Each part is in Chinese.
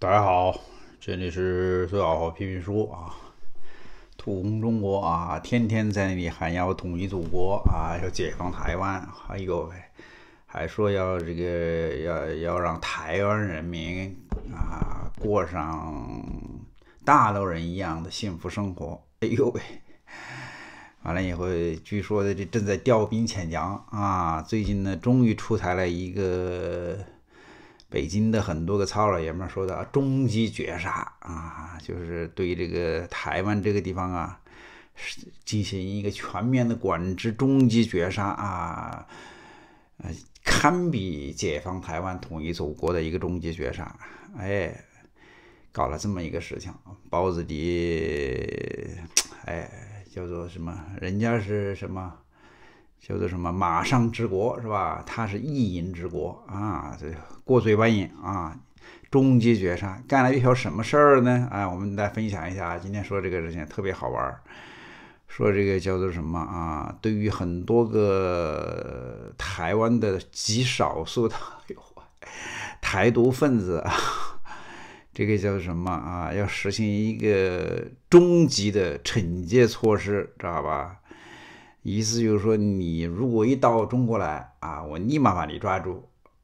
大家好，这里是最小好评评书啊。土红中国啊，天天在那里喊要统一祖国啊，要解放台湾，呦喂，还说要这个要要让台湾人民啊过上大陆人一样的幸福生活。哎呦喂！完了以后，据说这正在调兵遣将啊。最近呢，终于出台了一个。北京的很多个糙老爷们说的“终极绝杀”啊，就是对这个台湾这个地方啊，进行一个全面的管制。终极绝杀啊，呃，堪比解放台湾、统一祖国的一个终极绝杀。哎，搞了这么一个事情，包子迪，哎，叫做什么？人家是什么？叫做什么“马上治国”是吧？他是一淫治国啊，这过嘴巴瘾啊，终极绝杀。干了一条什么事儿呢？哎，我们来分享一下。今天说这个事情特别好玩儿，说这个叫做什么啊？对于很多个台湾的极少数的台独分子，啊，这个叫做什么啊？要实行一个终极的惩戒措施，知道吧？意思就是说，你如果一到中国来啊，我立马把你抓住，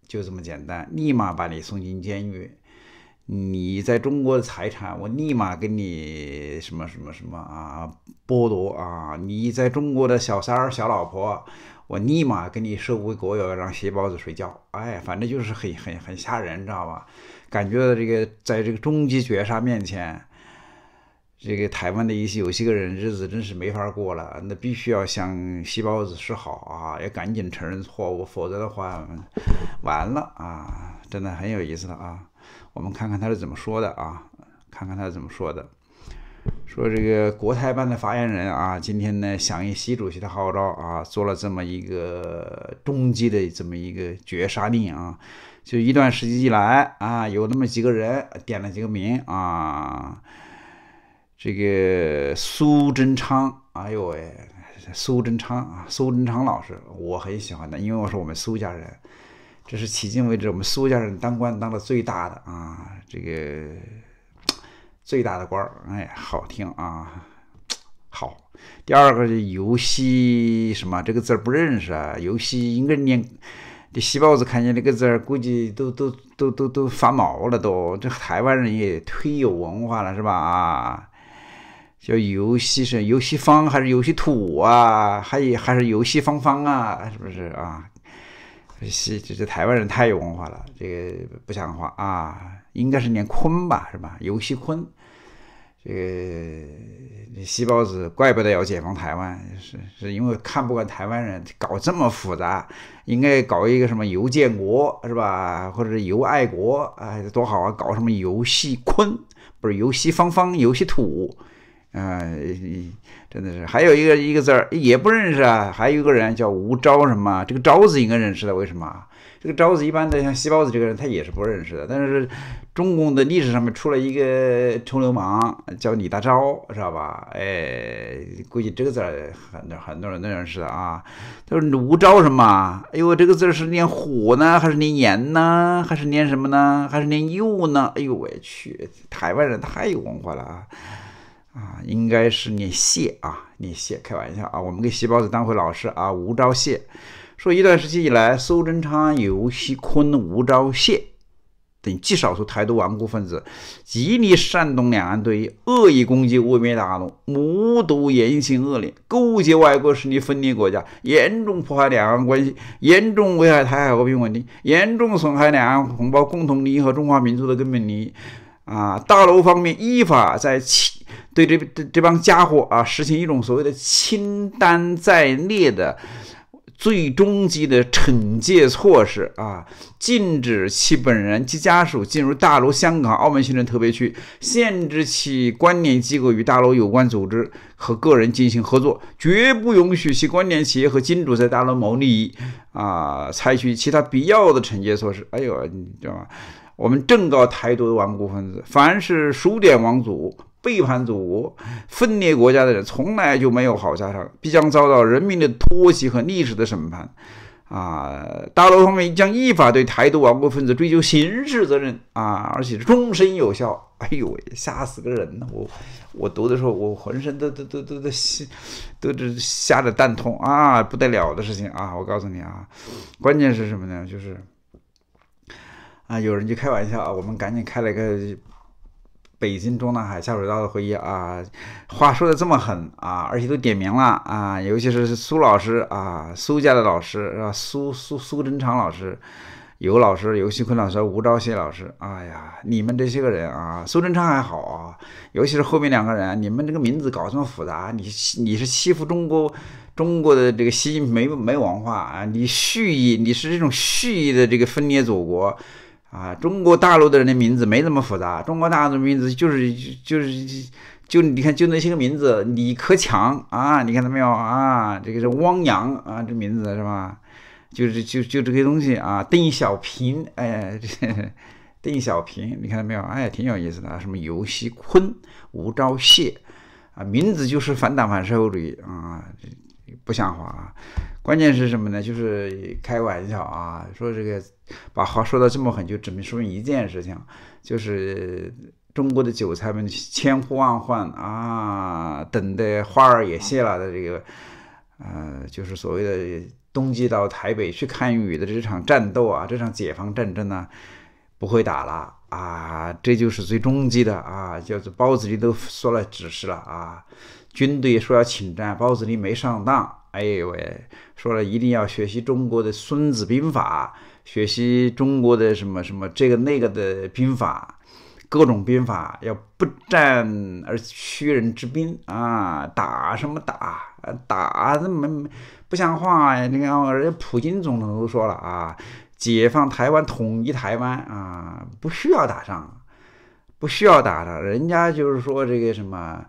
就这么简单，立马把你送进监狱。你在中国的财产，我立马给你什么什么什么啊，剥夺啊。你在中国的小三儿、小老婆，我立马给你收归国有，让鞋包子睡觉。哎，反正就是很很很吓人，知道吧？感觉这个在这个终极绝杀面前。这个台湾的一些有些个人日子真是没法过了，那必须要向西包子示好啊，要赶紧承认错误，否则的话，完了啊，真的很有意思的啊。我们看看他是怎么说的啊，看看他怎么说的。说这个国台办的发言人啊，今天呢响应习主席的号召啊，做了这么一个终极的这么一个绝杀令啊，就一段时期以来啊，有那么几个人点了几个名啊。这个苏贞昌，哎呦喂，苏贞昌啊，苏贞昌老师，我很喜欢的，因为我是我们苏家人，这是迄今为止我们苏家人当官当的最大的啊，这个最大的官哎，好听啊，好。第二个游戏什么？这个字不认识啊？游戏应该念“这西包子”，看见这个字估计都都都都都发毛了，都。这台湾人也忒有文化了，是吧？啊。叫游戏是游戏方还是游戏土啊？还还是游戏方方啊？是不是啊？这这台湾人太有文化了，这个不像话啊！应该是念坤吧，是吧？游戏坤。这个这西包子，怪不得要解放台湾，是是因为看不惯台湾人搞这么复杂，应该搞一个什么游建国是吧？或者是游爱国，哎，多好啊！搞什么游戏坤？不是游戏方方、游戏土。啊，真的是，还有一个一个字儿也不认识啊。还有一个人叫吴钊什么？这个钊字应该认识的，为什么？这个招字一般的像西包子这个人他也是不认识的。但是中共的历史上面出了一个臭流氓叫李大钊，知道吧？哎，估计这个字很多很多人都认识的啊。他说吴钊什么？哎呦，这个字是念火呢，还是念盐呢，还是念什么呢，还是念又呢？哎呦我去，台湾人太有文化了啊！啊，应该是念谢啊，念谢，开玩笑啊，我们给习包子当回老师啊。吴钊燮说，一段时期以来，苏贞昌、尤锡坤、吴钊燮等极少数台独顽固分子极力煽动两岸对于恶意攻击污蔑大陆，目毒言行恶劣，勾结外国势力分裂国家，严重破坏两岸关系，严重危害台海和平稳定，严重损害两岸同胞共同利益和中华民族的根本利益。啊！大楼方面依法在清对这这这帮家伙啊，实行一种所谓的清单在列的最终级的惩戒措施啊，禁止其本人及家属进入大楼香港、澳门行政特别区，限制其关联机构与大楼有关组织和个人进行合作，绝不允许其关联企业和金主在大楼谋利益啊！采取其他必要的惩戒措施。哎呦，你知道吗？我们正告台独顽固分子：凡是数典忘祖、背叛祖国、分裂国家的人，从来就没有好下场，必将遭到人民的唾弃和历史的审判。啊！大陆方面将依法对台独顽固分子追究刑事责任。啊！而且终身有效。哎呦喂，吓死个人！了！我我读的时候，我浑身都都都都都心都这吓得蛋痛啊！不得了的事情啊！我告诉你啊，关键是什么呢？就是。啊，有人就开玩笑，我们赶紧开了一个北京中南海下水道的会议啊，话说的这么狠啊，而且都点名了啊，尤其是苏老师啊，苏家的老师，啊？苏苏苏贞昌老师，尤老师，尤西坤老师，吴钊燮老师，哎呀，你们这些个人啊，苏贞昌还好啊，尤其是后面两个人，你们这个名字搞这么复杂，你你是欺负中国中国的这个新没没文化啊，你蓄意，你是这种蓄意的这个分裂祖国。啊，中国大陆的人的名字没那么复杂，中国大陆的名字就是就是就你看就那些个名字，李克强啊，你看到没有啊？这个是汪洋啊，这名字是吧？就是就就这些东西啊，邓小平哎，邓小平，你看到没有？哎，挺有意思的，什么尤西坤、吴钊燮啊，名字就是反党反社会主义啊。不像话啊！关键是什么呢？就是开玩笑啊，说这个把话说的这么狠，就只能说明一件事情，就是中国的韭菜们千呼万唤啊，等的花儿也谢了的这个，呃，就是所谓的冬季到台北去看雨的这场战斗啊，这场解放战争呢，不会打了。啊，这就是最终极的啊，就是包子里都说了指示了啊，军队说要侵占，包子里没上当，哎呦喂，说了一定要学习中国的孙子兵法，学习中国的什么什么这个那个的兵法，各种兵法，要不战而屈人之兵啊，打什么打，打那么不像话呀！你看人家普京总统都说了啊。解放台湾，统一台湾啊，不需要打仗，不需要打仗。人家就是说这个什么，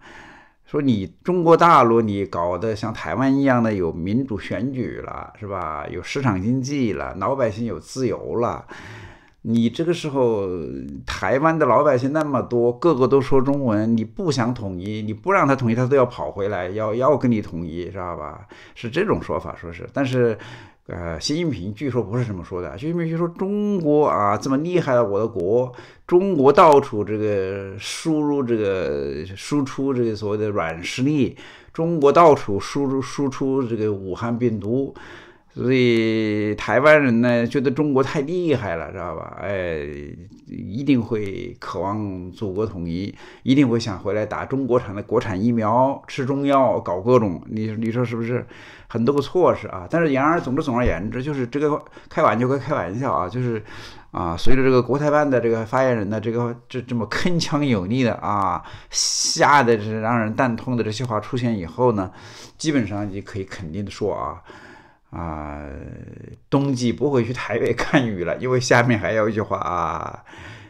说你中国大陆你搞得像台湾一样的有民主选举了，是吧？有市场经济了，老百姓有自由了。你这个时候台湾的老百姓那么多，个个都说中文，你不想统一，你不让他统一，他都要跑回来，要要跟你统一，知道吧？是这种说法，说是，但是。呃，习近平据说不是这么说的。习近平就说：“中国啊，这么厉害的，我的国！中国到处这个输入这个输出这个所谓的软实力，中国到处输入输出这个武汉病毒。”所以台湾人呢，觉得中国太厉害了，知道吧？哎，一定会渴望祖国统一，一定会想回来打中国产的国产疫苗，吃中药，搞各种。你你说是不是很多个措施啊？但是然而，总之，总而言之，就是这个开玩笑归开玩笑啊，就是啊，随着这个国台办的这个发言人的这个这这么铿锵有力的啊，吓的是让人蛋痛的这些话出现以后呢，基本上你可以肯定的说啊。啊，冬季不会去台北 看雨了，因为下面还有一句话啊，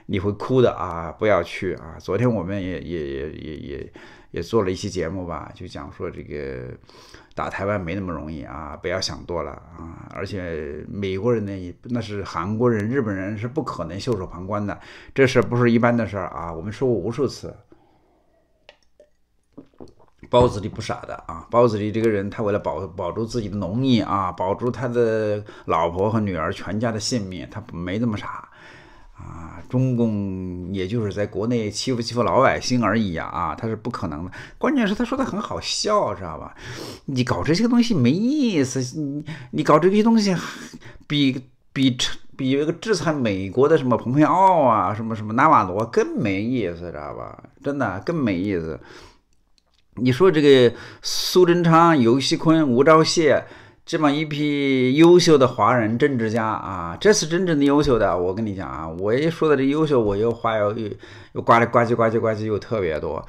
你会哭的啊，不要去啊。昨天我们也也也也也也做了一期节目吧，就讲说这个打台湾没那么容易啊，不要想多了啊。而且美国人呢，也那是韩国人、日本人是不可能袖手旁观的，这事儿不是一般的事儿啊。我们说过无数次。包子里不傻的啊！包子里这个人，他为了保保住自己的农业啊，保住他的老婆和女儿全家的性命，他没那么傻啊！中共也就是在国内欺负欺负老百姓而已啊，他是不可能的。关键是他说的很好笑，知道吧？你搞这些东西没意思，你你搞这些东西比比比一个制裁美国的什么蓬佩奥啊，什么什么纳瓦罗更没意思，知道吧？真的更没意思。你说这个苏贞昌、尤锡坤、吴钊燮这么一批优秀的华人政治家啊，这是真正的优秀的。我跟你讲啊，我一说到这优秀，我又话又又呱哩呱唧呱唧呱唧又特别多。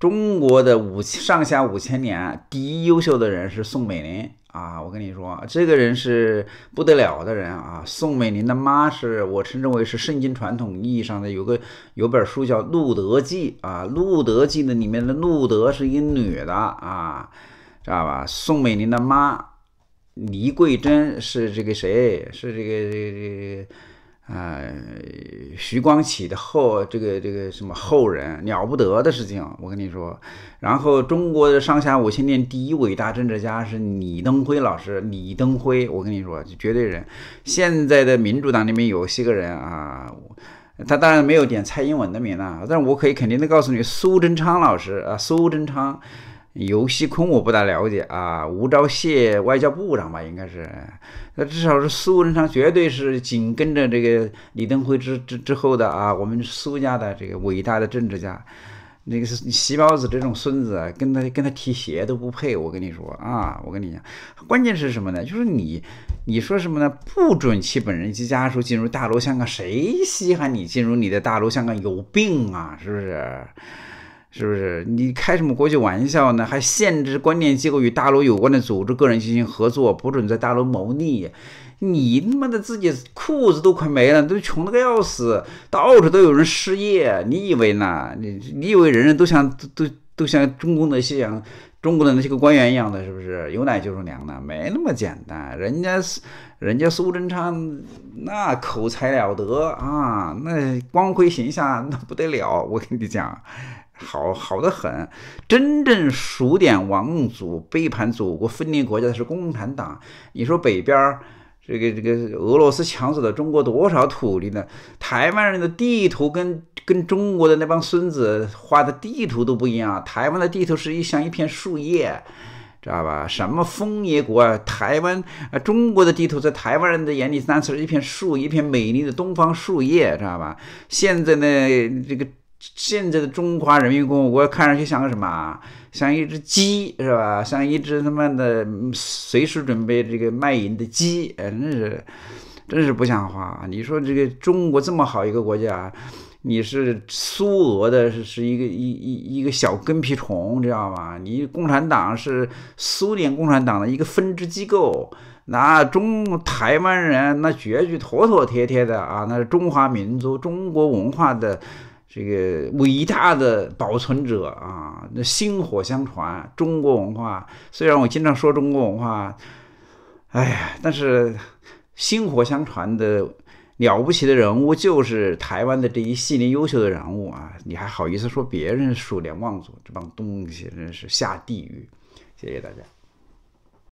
中国的五上下五千年第一优秀的人是宋美龄。啊，我跟你说，这个人是不得了的人啊！宋美龄的妈是我称之为是圣经传统意义上的有个有本书叫《路德记》啊，《路德记》的里面的路德是一女的啊，知道吧？宋美龄的妈倪桂珍是这个谁？是这个这这。呃，徐光启的后，这个这个什么后人了不得的事情，我跟你说。然后，中国的上下五千年第一伟大政治家是李登辉老师，李登辉，我跟你说，绝对人。现在的民主党里面有些个人啊，他当然没有点蔡英文的名了，但是我可以肯定的告诉你，苏贞昌老师啊，苏贞昌。尤西坤我不大了解啊，吴钊燮外交部长吧，应该是，那至少是苏文昌绝对是紧跟着这个李登辉之之之后的啊，我们苏家的这个伟大的政治家，那个是习包子这种孙子跟他跟他提鞋都不配，我跟你说啊，我跟你讲，关键是什么呢？就是你你说什么呢？不准其本人及家属进入大陆香港，谁稀罕你进入你的大陆香港？有病啊，是不是？是不是你开什么国际玩笑呢？还限制关键机构与大陆有关的组织、个人进行合作，不准在大陆谋利。你他妈的自己裤子都快没了，都穷的个要死，到处都有人失业。你以为呢？你你以为人人都像都都都像中共的那些，中国的那些个官员一样的是不是？有奶就是娘的，没那么简单。人家，人家苏贞昌那口才了得啊，那光辉形象那不得了。我跟你讲。好好的很，真正数典忘祖、背叛祖国、分裂国家的是共产党。你说北边儿这个这个俄罗斯抢走了中国多少土地呢？台湾人的地图跟跟中国的那帮孙子画的地图都不一样啊！台湾的地图是一像一片树叶，知道吧？什么枫叶国啊？台湾啊，中国的地图在台湾人的眼里单纯是一片树，一片美丽的东方树叶，知道吧？现在呢，这个。现在的中华人民共和国看上去像个什么？像一只鸡是吧？像一只他妈的随时准备这个卖淫的鸡，哎，真是，真是不像话！你说这个中国这么好一个国家，你是苏俄的，是一个一一一个小跟屁虫，知道吗？你共产党是苏联共产党的一个分支机构，那中台湾人那绝句妥妥帖帖的啊，那是中华民族、中国文化的。这个伟大的保存者啊，那薪火相传中国文化，虽然我经常说中国文化，哎呀，但是薪火相传的了不起的人物就是台湾的这一系列优秀的人物啊，你还好意思说别人数典忘祖？这帮东西真是下地狱！谢谢大家。